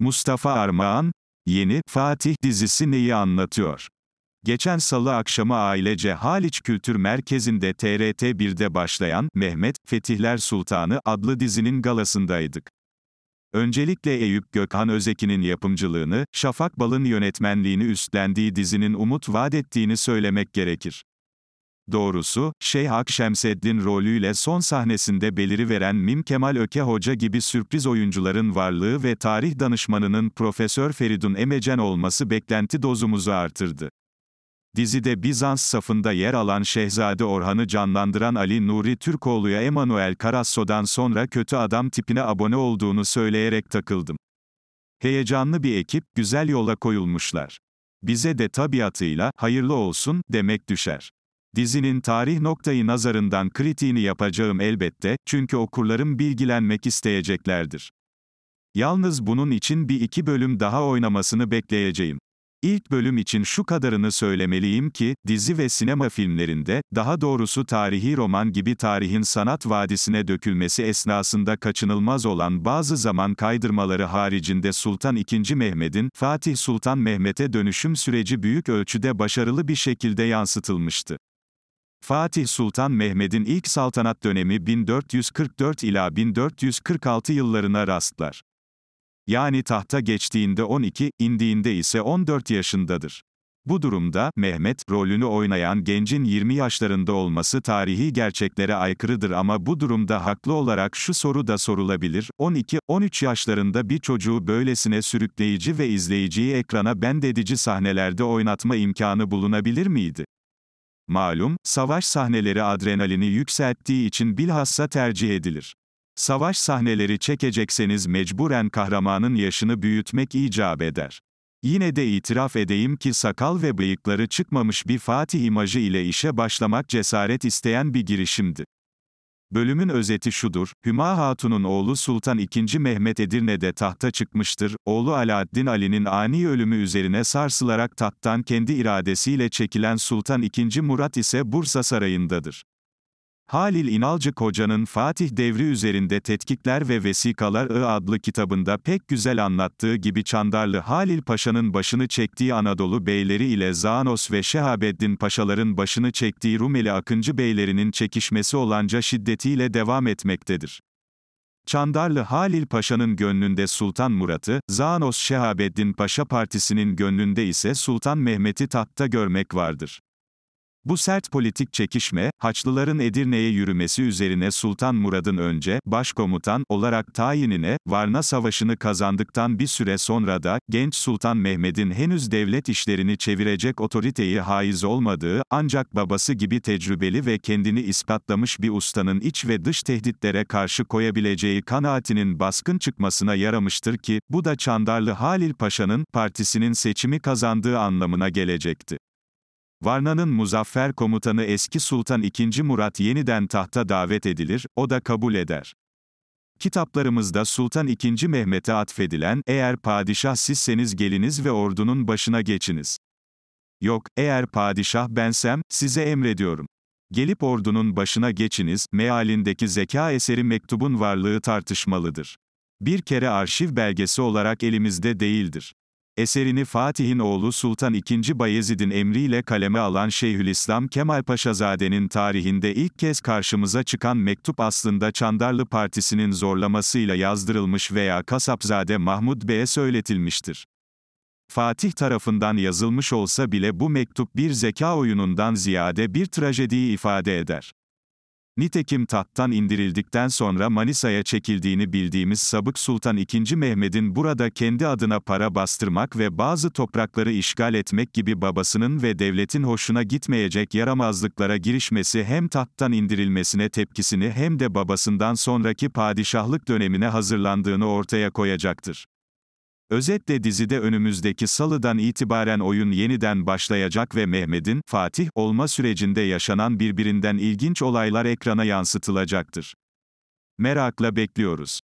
Mustafa Armağan, yeni Fatih dizisi neyi anlatıyor? Geçen salı akşamı ailece Haliç Kültür Merkezi'nde TRT 1'de başlayan Mehmet Fetihler Sultanı adlı dizinin galasındaydık. Öncelikle Eyüp Gökhan Özeki'nin yapımcılığını, Şafak Bal'ın yönetmenliğini üstlendiği dizinin umut vaat ettiğini söylemek gerekir. Doğrusu, Şeyh Hak Şemseddin rolüyle son sahnesinde beliri veren Mim Kemal Öke Hoca gibi sürpriz oyuncuların varlığı ve tarih danışmanının Profesör Feridun Emecen olması beklenti dozumuzu artırdı. Dizide Bizans safında yer alan Şehzade Orhan'ı canlandıran Ali Nuri Türkoğlu'ya Emanuel Karasso'dan sonra kötü adam tipine abone olduğunu söyleyerek takıldım. Heyecanlı bir ekip, güzel yola koyulmuşlar. Bize de tabiatıyla, hayırlı olsun, demek düşer. Dizinin tarih noktayı nazarından kritiğini yapacağım elbette, çünkü okurlarım bilgilenmek isteyeceklerdir. Yalnız bunun için bir iki bölüm daha oynamasını bekleyeceğim. İlk bölüm için şu kadarını söylemeliyim ki, dizi ve sinema filmlerinde, daha doğrusu tarihi roman gibi tarihin sanat vadisine dökülmesi esnasında kaçınılmaz olan bazı zaman kaydırmaları haricinde Sultan II. Mehmet'in, Fatih Sultan Mehmet'e dönüşüm süreci büyük ölçüde başarılı bir şekilde yansıtılmıştı. Fatih Sultan Mehmed'in ilk saltanat dönemi 1444 ila 1446 yıllarına rastlar. Yani tahta geçtiğinde 12, indiğinde ise 14 yaşındadır. Bu durumda, Mehmet, rolünü oynayan gencin 20 yaşlarında olması tarihi gerçeklere aykırıdır ama bu durumda haklı olarak şu soru da sorulabilir, 12-13 yaşlarında bir çocuğu böylesine sürükleyici ve izleyiciyi ekrana bend edici sahnelerde oynatma imkanı bulunabilir miydi? Malum, savaş sahneleri adrenalini yükselttiği için bilhassa tercih edilir. Savaş sahneleri çekecekseniz mecburen kahramanın yaşını büyütmek icap eder. Yine de itiraf edeyim ki sakal ve bıyıkları çıkmamış bir Fatih imajı ile işe başlamak cesaret isteyen bir girişimdi. Bölümün özeti şudur, Hüma Hatun'un oğlu Sultan II. Mehmet Edirne'de tahta çıkmıştır, oğlu Alaaddin Ali'nin ani ölümü üzerine sarsılarak tahttan kendi iradesiyle çekilen Sultan II. Murat ise Bursa Sarayı'ndadır. Halil İnalcı Koca'nın Fatih devri üzerinde Tetkikler ve Vesikalar-ı adlı kitabında pek güzel anlattığı gibi Çandarlı Halil Paşa'nın başını çektiği Anadolu beyleri ile Zanos ve Şehabeddin Paşaların başını çektiği Rumeli Akıncı beylerinin çekişmesi olanca şiddetiyle devam etmektedir. Çandarlı Halil Paşa'nın gönlünde Sultan Murat'ı, Zanos Şehabeddin Paşa partisinin gönlünde ise Sultan Mehmet'i tahtta görmek vardır. Bu sert politik çekişme, Haçlıların Edirne'ye yürümesi üzerine Sultan Murad'ın önce, başkomutan olarak tayinine, Varna Savaşı'nı kazandıktan bir süre sonra da, genç Sultan Mehmed'in henüz devlet işlerini çevirecek otoriteyi haiz olmadığı, ancak babası gibi tecrübeli ve kendini ispatlamış bir ustanın iç ve dış tehditlere karşı koyabileceği kanaatinin baskın çıkmasına yaramıştır ki, bu da Çandarlı Halil Paşa'nın, partisinin seçimi kazandığı anlamına gelecekti. Varna'nın muzaffer komutanı eski Sultan II. Murat yeniden tahta davet edilir, o da kabul eder. Kitaplarımızda Sultan II. Mehmet'e atfedilen, eğer padişah sizseniz geliniz ve ordunun başına geçiniz. Yok, eğer padişah bensem, size emrediyorum. Gelip ordunun başına geçiniz, mealindeki zeka eseri mektubun varlığı tartışmalıdır. Bir kere arşiv belgesi olarak elimizde değildir. Eserini Fatih'in oğlu Sultan II. Bayezid'in emriyle kaleme alan Şeyhülislam Kemal Paşazade'nin tarihinde ilk kez karşımıza çıkan mektup aslında Çandarlı Partisi'nin zorlamasıyla yazdırılmış veya Kasapzade Mahmud Bey'e söyletilmiştir. Fatih tarafından yazılmış olsa bile bu mektup bir zeka oyunundan ziyade bir trajediyi ifade eder. Nitekim tahttan indirildikten sonra Manisa'ya çekildiğini bildiğimiz Sabık Sultan II. Mehmed'in burada kendi adına para bastırmak ve bazı toprakları işgal etmek gibi babasının ve devletin hoşuna gitmeyecek yaramazlıklara girişmesi hem tahttan indirilmesine tepkisini hem de babasından sonraki padişahlık dönemine hazırlandığını ortaya koyacaktır. Özetle dizide önümüzdeki salıdan itibaren oyun yeniden başlayacak ve Mehmet'in, Fatih, olma sürecinde yaşanan birbirinden ilginç olaylar ekrana yansıtılacaktır. Merakla bekliyoruz.